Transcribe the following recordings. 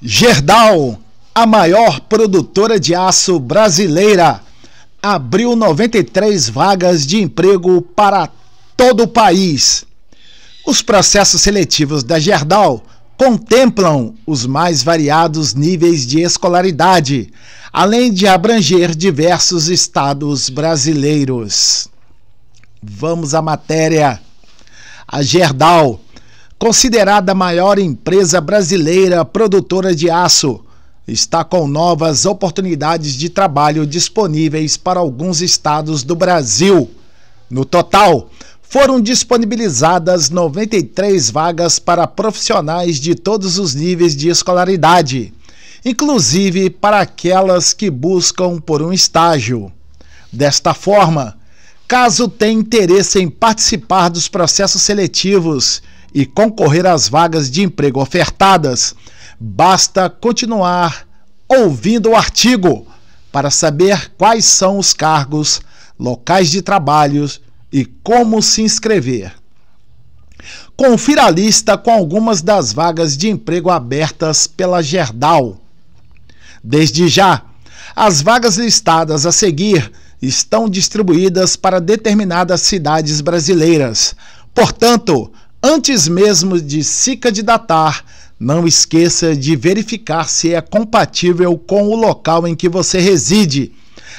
Gerdau, a maior produtora de aço brasileira, abriu 93 vagas de emprego para todo o país. Os processos seletivos da Gerdau contemplam os mais variados níveis de escolaridade, além de abranger diversos estados brasileiros. Vamos à matéria. A Gerdau considerada a maior empresa brasileira produtora de aço, está com novas oportunidades de trabalho disponíveis para alguns estados do Brasil. No total, foram disponibilizadas 93 vagas para profissionais de todos os níveis de escolaridade, inclusive para aquelas que buscam por um estágio. Desta forma, caso tenha interesse em participar dos processos seletivos e concorrer às vagas de emprego ofertadas, basta continuar ouvindo o artigo para saber quais são os cargos, locais de trabalhos e como se inscrever. Confira a lista com algumas das vagas de emprego abertas pela Gerdau. Desde já, as vagas listadas a seguir estão distribuídas para determinadas cidades brasileiras. Portanto, Antes mesmo de se candidatar, não esqueça de verificar se é compatível com o local em que você reside.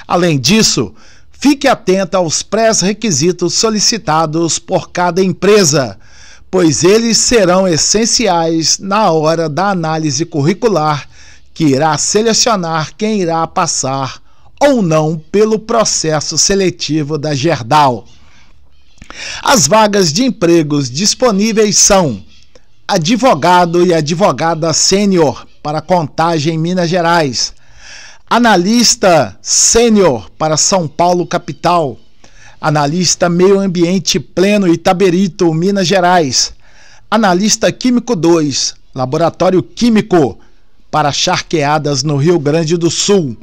Além disso, fique atento aos pré-requisitos solicitados por cada empresa, pois eles serão essenciais na hora da análise curricular, que irá selecionar quem irá passar ou não pelo processo seletivo da Gerdau. As vagas de empregos disponíveis são advogado e advogada sênior para Contagem, Minas Gerais, analista sênior para São Paulo, capital, analista meio ambiente pleno Itaberito, Minas Gerais, analista químico 2, laboratório químico para Charqueadas, no Rio Grande do Sul,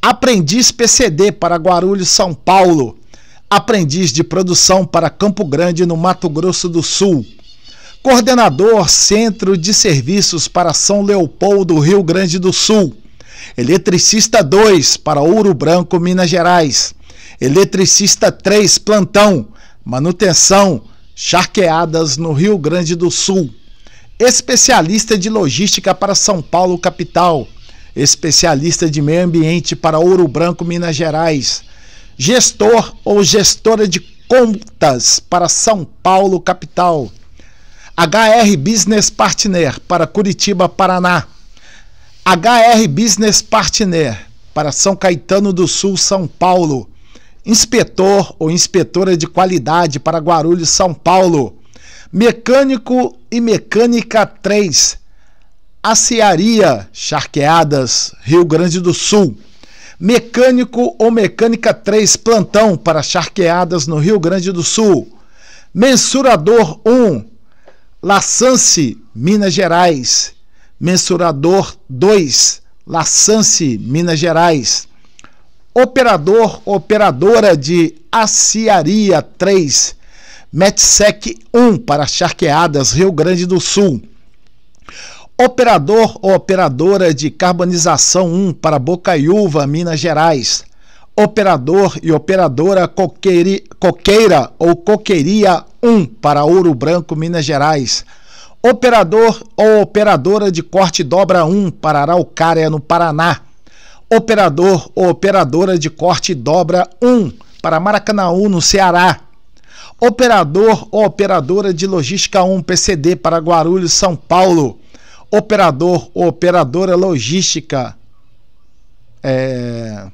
aprendiz PCD para Guarulhos, São Paulo, aprendiz de produção para Campo Grande, no Mato Grosso do Sul. Coordenador Centro de Serviços para São Leopoldo, Rio Grande do Sul. Eletricista 2 para Ouro Branco, Minas Gerais. Eletricista 3 plantão, manutenção, charqueadas no Rio Grande do Sul. Especialista de logística para São Paulo, capital. Especialista de meio ambiente para Ouro Branco, Minas Gerais gestor ou gestora de contas para São Paulo, capital. HR Business Partner para Curitiba, Paraná. HR Business Partner para São Caetano do Sul, São Paulo. Inspetor ou inspetora de qualidade para Guarulhos, São Paulo. Mecânico e Mecânica 3. Aciaria, Charqueadas, Rio Grande do Sul. Mecânico ou mecânica 3 plantão para charqueadas no Rio Grande do Sul. Mensurador 1, Laçance, Minas Gerais. Mensurador 2, Laçance, Minas Gerais. Operador, operadora de Aciaria 3, Metsec 1 para charqueadas Rio Grande do Sul. Operador ou operadora de carbonização 1 para Bocaiúva, Minas Gerais. Operador e operadora coqueiri, coqueira ou coqueiria 1 para Ouro Branco, Minas Gerais. Operador ou operadora de corte dobra 1 para Araucária, no Paraná. Operador ou operadora de corte dobra 1 para Maracanaú, no Ceará. Operador ou operadora de logística 1 PCD para Guarulhos, São Paulo operador ou operadora logística. É...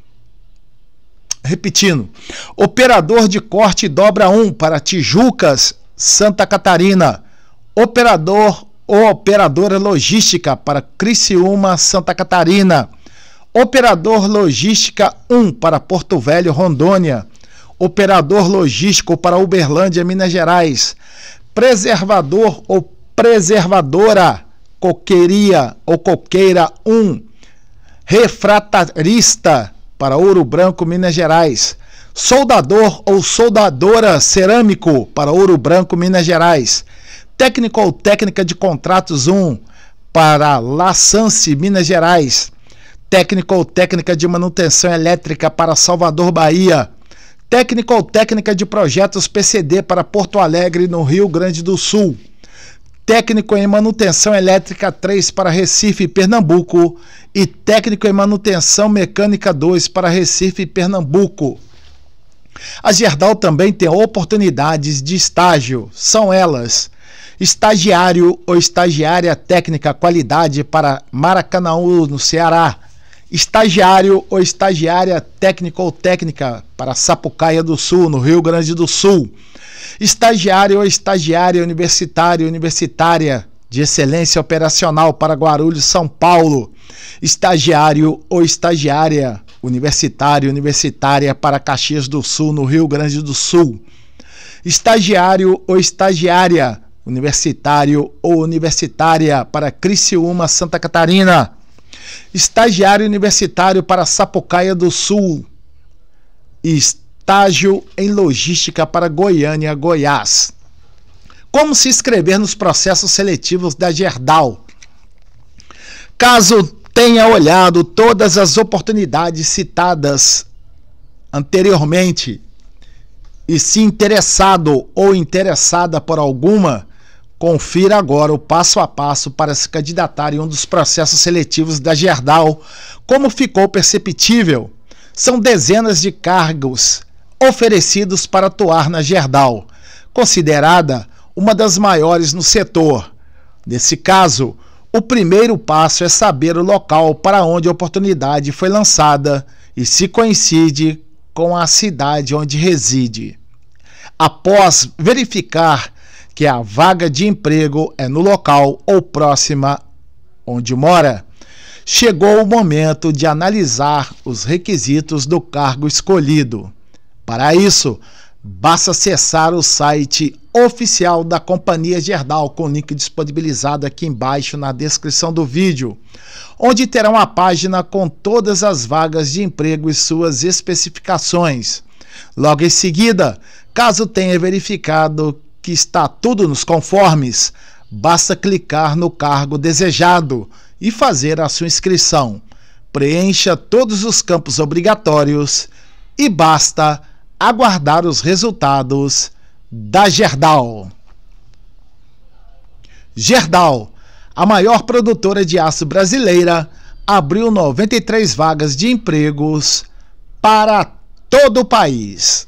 Repetindo, operador de corte dobra 1 para Tijucas, Santa Catarina. Operador ou operadora logística para Criciúma, Santa Catarina. Operador logística 1 para Porto Velho, Rondônia. Operador logístico para Uberlândia, Minas Gerais. Preservador ou preservadora coqueria ou coqueira 1, refratarista para Ouro Branco, Minas Gerais. Soldador ou soldadora cerâmico para Ouro Branco, Minas Gerais. Técnico ou técnica de contratos 1 para La Sance, Minas Gerais. Técnico ou técnica de manutenção elétrica para Salvador, Bahia. Técnico ou técnica de projetos PCD para Porto Alegre, no Rio Grande do Sul técnico em manutenção elétrica 3 para Recife, e Pernambuco e técnico em manutenção mecânica 2 para Recife, e Pernambuco. A Gerdau também tem oportunidades de estágio, são elas: estagiário ou estagiária técnica qualidade para Maracanã no Ceará estagiário ou estagiária técnico ou técnica para Sapucaia do Sul, no Rio Grande do Sul. Estagiário ou estagiária universitário universitária de excelência operacional para Guarulhos, São Paulo. Estagiário ou estagiária universitário universitária para Caxias do Sul, no Rio Grande do Sul. Estagiário ou estagiária universitário ou universitária para Criciúma, Santa Catarina Estagiário universitário para Sapucaia do Sul. Estágio em logística para Goiânia, Goiás. Como se inscrever nos processos seletivos da Gerdau? Caso tenha olhado todas as oportunidades citadas anteriormente e se interessado ou interessada por alguma, Confira agora o passo a passo para se candidatar em um dos processos seletivos da Gerdau. Como ficou perceptível? São dezenas de cargos oferecidos para atuar na Gerdau, considerada uma das maiores no setor. Nesse caso, o primeiro passo é saber o local para onde a oportunidade foi lançada e se coincide com a cidade onde reside. Após verificar que a vaga de emprego é no local ou próxima onde mora. Chegou o momento de analisar os requisitos do cargo escolhido. Para isso, basta acessar o site oficial da Companhia Gerdal, com o link disponibilizado aqui embaixo na descrição do vídeo, onde terá uma página com todas as vagas de emprego e suas especificações. Logo em seguida, caso tenha verificado que está tudo nos conformes, basta clicar no cargo desejado e fazer a sua inscrição. Preencha todos os campos obrigatórios e basta aguardar os resultados da Gerdal. Gerdal, a maior produtora de aço brasileira, abriu 93 vagas de empregos para todo o país.